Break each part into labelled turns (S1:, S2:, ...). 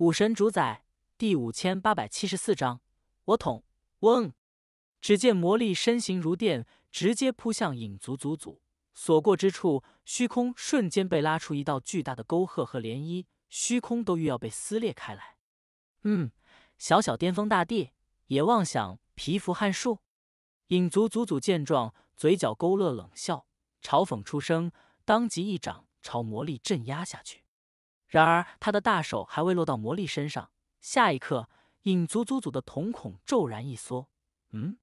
S1: 武神主宰第五千八百七十四章，我捅。嗡！只见魔力身形如电，直接扑向影族祖祖，所过之处，虚空瞬间被拉出一道巨大的沟壑和涟漪，虚空都欲要被撕裂开来。嗯，小小巅峰大帝也妄想皮蜉撼树？影族祖祖见状，嘴角勾勒冷笑，嘲讽出声，当即一掌朝魔力镇压下去。然而，他的大手还未落到魔力身上，下一刻，影族族祖的瞳孔骤然一缩。嗯，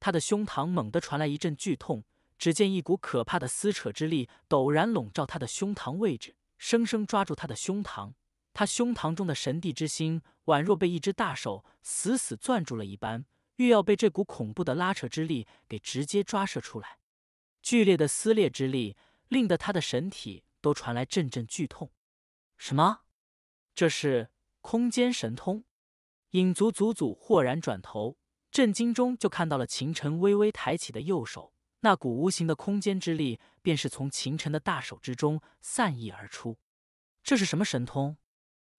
S1: 他的胸膛猛地传来一阵剧痛，只见一股可怕的撕扯之力陡然笼罩他的胸膛位置，生生抓住他的胸膛。他胸膛中的神帝之心，宛若被一只大手死死攥住了一般，欲要被这股恐怖的拉扯之力给直接抓射出来。剧烈的撕裂之力，令得他的神体都传来阵阵剧痛。什么？这是空间神通！影族祖祖豁然转头，震惊中就看到了秦尘微微抬起的右手，那股无形的空间之力便是从秦尘的大手之中散溢而出。这是什么神通？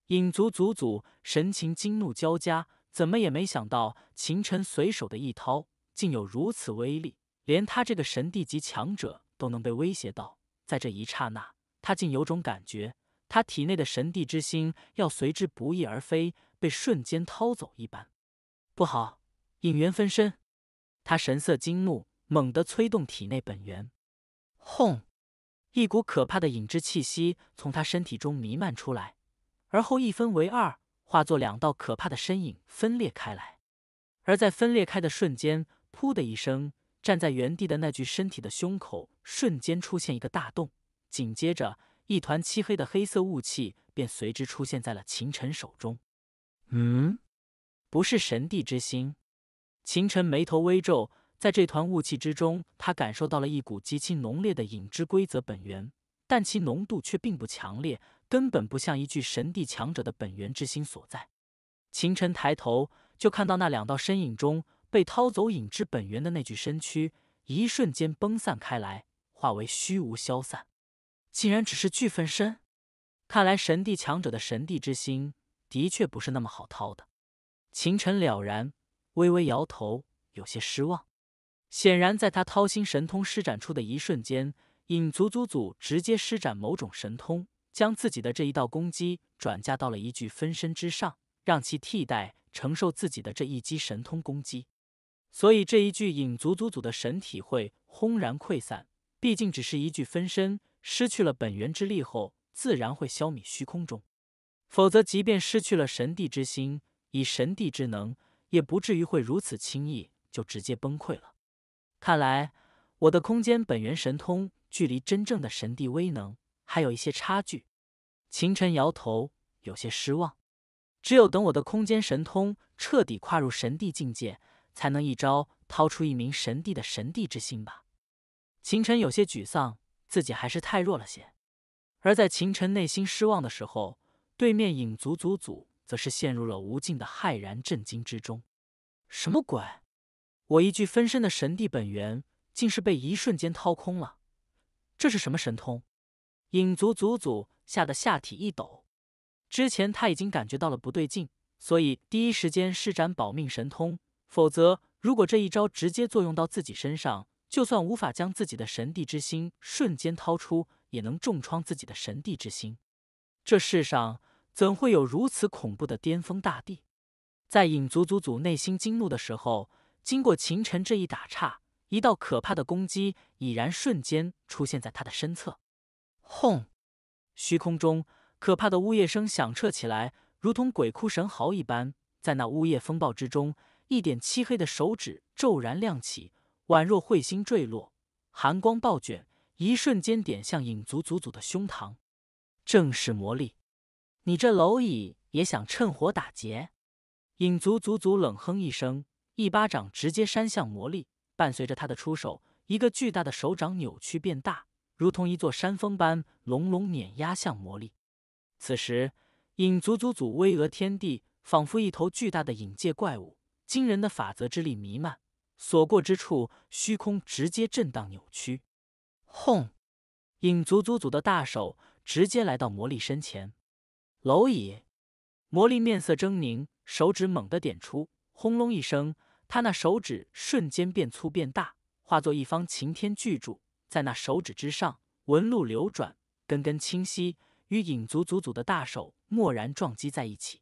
S1: 影族祖祖神情惊怒交加，怎么也没想到秦尘随手的一掏，竟有如此威力，连他这个神帝级强者都能被威胁到。在这一刹那，他竟有种感觉。他体内的神帝之心要随之不翼而飞，被瞬间掏走一般。不好！引元分身，他神色惊怒，猛地催动体内本源，轰！一股可怕的影之气息从他身体中弥漫出来，而后一分为二，化作两道可怕的身影分裂开来。而在分裂开的瞬间，噗的一声，站在原地的那具身体的胸口瞬间出现一个大洞，紧接着。一团漆黑的黑色雾气便随之出现在了秦尘手中。嗯，不是神帝之心。秦尘眉头微皱，在这团雾气之中，他感受到了一股极其浓烈的影之规则本源，但其浓度却并不强烈，根本不像一具神帝强者的本源之心所在。秦尘抬头，就看到那两道身影中被掏走影之本源的那具身躯，一瞬间崩散开来，化为虚无消散。竟然只是具分身，看来神帝强者的神帝之心的确不是那么好掏的。秦尘了然，微微摇头，有些失望。显然，在他掏心神通施展出的一瞬间，影族祖祖直接施展某种神通，将自己的这一道攻击转嫁到了一具分身之上，让其替代承受自己的这一击神通攻击。所以，这一具影族祖祖的神体会轰然溃散，毕竟只是一具分身。失去了本源之力后，自然会消弭虚空中。否则，即便失去了神帝之心，以神帝之能，也不至于会如此轻易就直接崩溃了。看来，我的空间本源神通距离真正的神帝威能还有一些差距。秦尘摇头，有些失望。只有等我的空间神通彻底跨入神帝境界，才能一招掏出一名神帝的神帝之心吧。秦尘有些沮丧。自己还是太弱了些，而在秦尘内心失望的时候，对面影族祖祖则是陷入了无尽的骇然震惊之中。什么鬼？我一具分身的神帝本源，竟是被一瞬间掏空了！这是什么神通？影族祖祖吓得下体一抖。之前他已经感觉到了不对劲，所以第一时间施展保命神通，否则如果这一招直接作用到自己身上。就算无法将自己的神帝之心瞬间掏出，也能重创自己的神帝之心。这世上怎会有如此恐怖的巅峰大帝？在影族祖祖内心惊怒的时候，经过秦尘这一打岔，一道可怕的攻击已然瞬间出现在他的身侧。轰！虚空中可怕的呜咽声响彻起来，如同鬼哭神嚎一般。在那呜咽风暴之中，一点漆黑的手指骤然亮起。宛若彗星坠落，寒光暴卷，一瞬间点向影族祖祖的胸膛。正是魔力，你这蝼蚁也想趁火打劫？影族祖祖冷哼一声，一巴掌直接扇向魔力。伴随着他的出手，一个巨大的手掌扭曲变大，如同一座山峰般隆隆碾压向魔力。此时，影族祖祖巍峨天地，仿佛一头巨大的影界怪物，惊人的法则之力弥漫。所过之处，虚空直接震荡扭曲。轰！影族族族的大手直接来到魔力身前。蝼蚁！魔力面色狰狞，手指猛地点出，轰隆一声，他那手指瞬间变粗变大，化作一方擎天巨柱。在那手指之上，纹路流转，根根清晰，与影族族族的大手蓦然撞击在一起。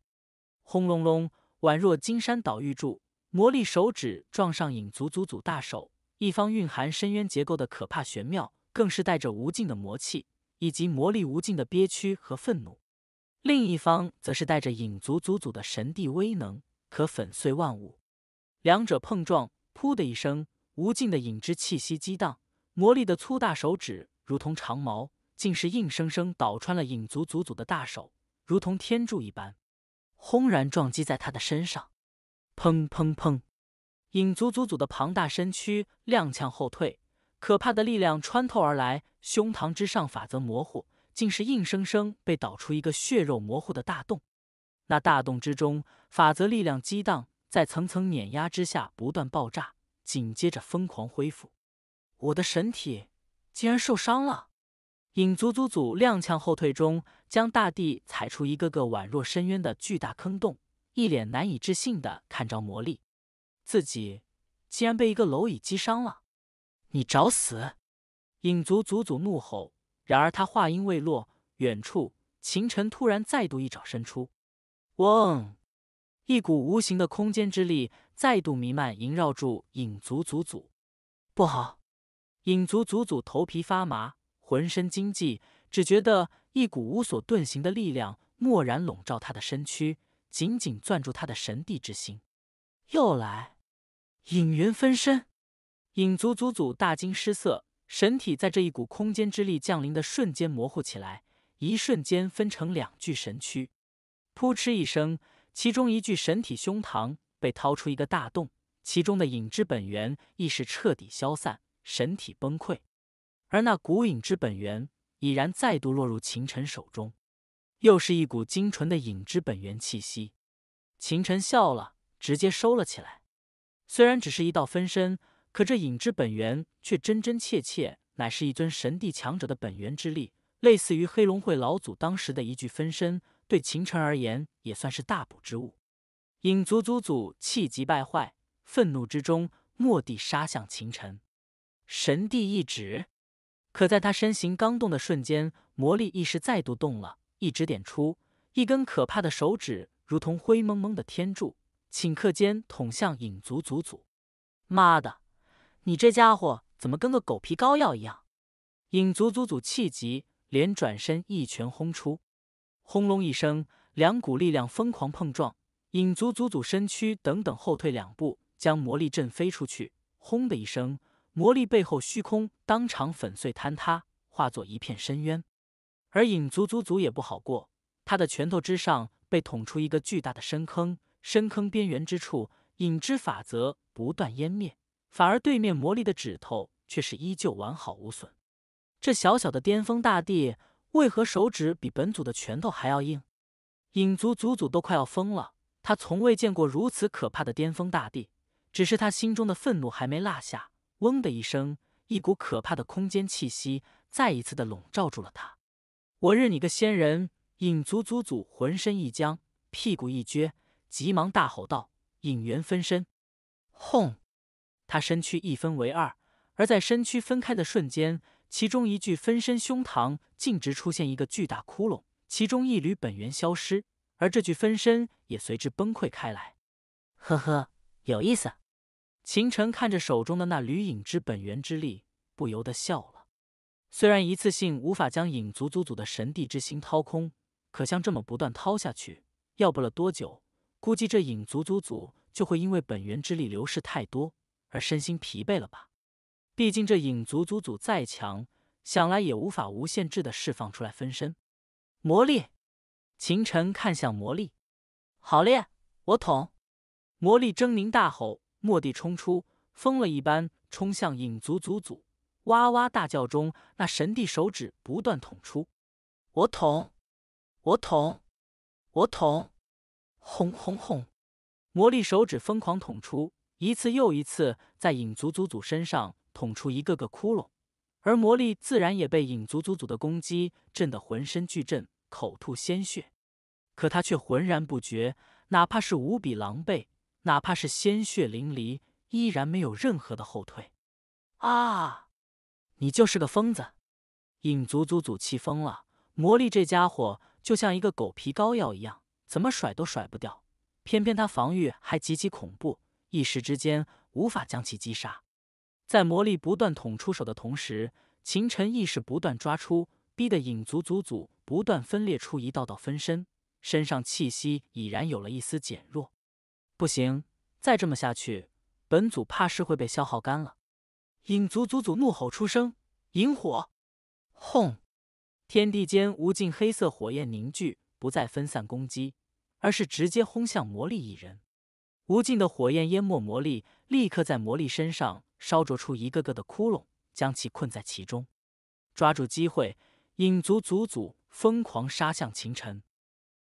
S1: 轰隆隆，宛若金山倒玉柱。魔力手指撞上影族祖祖大手，一方蕴含深渊结构的可怕玄妙，更是带着无尽的魔气以及魔力无尽的憋屈和愤怒；另一方则是带着影族祖祖的神帝威能，可粉碎万物。两者碰撞，噗的一声，无尽的影之气息激荡，魔力的粗大手指如同长矛，竟是硬生生捣穿了影族祖祖的大手，如同天柱一般，轰然撞击在他的身上。砰砰砰！影族族祖的庞大身躯踉跄后退，可怕的力量穿透而来，胸膛之上法则模糊，竟是硬生生被捣出一个血肉模糊的大洞。那大洞之中，法则力量激荡，在层层碾压之下不断爆炸，紧接着疯狂恢复。我的神体竟然受伤了！影族族祖踉跄后退中，将大地踩出一个个宛若深渊的巨大坑洞。一脸难以置信的看着魔力，自己竟然被一个蝼蚁击伤了！你找死！影族祖祖怒吼。然而他话音未落，远处秦尘突然再度一爪伸出，嗡！一股无形的空间之力再度弥漫萦绕住影族祖祖。不好！影族祖祖头皮发麻，浑身惊悸，只觉得一股无所遁形的力量蓦然笼罩他的身躯。紧紧攥住他的神帝之心，又来，影元分身，影族祖祖大惊失色，神体在这一股空间之力降临的瞬间模糊起来，一瞬间分成两具神躯，扑哧一声，其中一具神体胸膛被掏出一个大洞，其中的影之本源亦是彻底消散，神体崩溃，而那古影之本源已然再度落入秦尘手中。又是一股精纯的影之本源气息，秦尘笑了，直接收了起来。虽然只是一道分身，可这影之本源却真真切切乃是一尊神帝强者的本源之力，类似于黑龙会老祖当时的一具分身。对秦尘而言，也算是大补之物。影族祖祖气急败坏，愤怒之中蓦地杀向秦尘，神帝一指。可在他身形刚动的瞬间，魔力意识再度动了。一指点出，一根可怕的手指如同灰蒙蒙的天柱，顷刻间捅向影族祖祖。妈的，你这家伙怎么跟个狗皮膏药一样？影族祖祖气急，连转身一拳轰出。轰隆一声，两股力量疯狂碰撞，影族祖祖身躯等等后退两步，将魔力震飞出去。轰的一声，魔力背后虚空当场粉碎坍塌，化作一片深渊。而影族族足也不好过，他的拳头之上被捅出一个巨大的深坑，深坑边缘之处，影之法则不断湮灭，反而对面魔力的指头却是依旧完好无损。这小小的巅峰大帝为何手指比本祖的拳头还要硬？影族足祖都快要疯了，他从未见过如此可怕的巅峰大帝。只是他心中的愤怒还没落下，嗡的一声，一股可怕的空间气息再一次的笼罩住了他。我日你个仙人！影族足祖浑身一僵，屁股一撅，急忙大吼道：“影元分身！”轰！他身躯一分为二，而在身躯分开的瞬间，其中一具分身胸膛径直出现一个巨大窟窿，其中一缕本源消失，而这具分身也随之崩溃开来。呵呵，有意思。秦尘看着手中的那缕影之本源之力，不由得笑了。虽然一次性无法将影族祖祖的神帝之心掏空，可像这么不断掏下去，要不了多久，估计这影族祖祖就会因为本源之力流失太多而身心疲惫了吧？毕竟这影族祖祖再强，想来也无法无限制的释放出来分身。魔力，秦晨看向魔力，好咧，我捅！魔力狰狞大吼，蓦地冲出，疯了一般冲向影族祖祖。哇哇大叫中，那神帝手指不断捅出，我捅，我捅，我捅，轰轰轰！魔力手指疯狂捅出，一次又一次在影族祖祖身上捅出一个个窟窿，而魔力自然也被影族祖祖的攻击震得浑身巨震，口吐鲜血。可他却浑然不觉，哪怕是无比狼狈，哪怕是鲜血淋漓，依然没有任何的后退。啊！你就是个疯子！影族祖祖气疯了，魔力这家伙就像一个狗皮膏药一样，怎么甩都甩不掉。偏偏他防御还极其恐怖，一时之间无法将其击杀。在魔力不断捅出手的同时，秦尘意识不断抓出，逼得影族祖祖不断分裂出一道道分身，身上气息已然有了一丝减弱。不行，再这么下去，本祖怕是会被消耗干了。影族族祖怒吼出声，引火，轰！天地间无尽黑色火焰凝聚，不再分散攻击，而是直接轰向魔力一人。无尽的火焰淹没魔力，立刻在魔力身上烧灼出一个个的窟窿，将其困在其中。抓住机会，影族族祖疯狂杀向秦尘。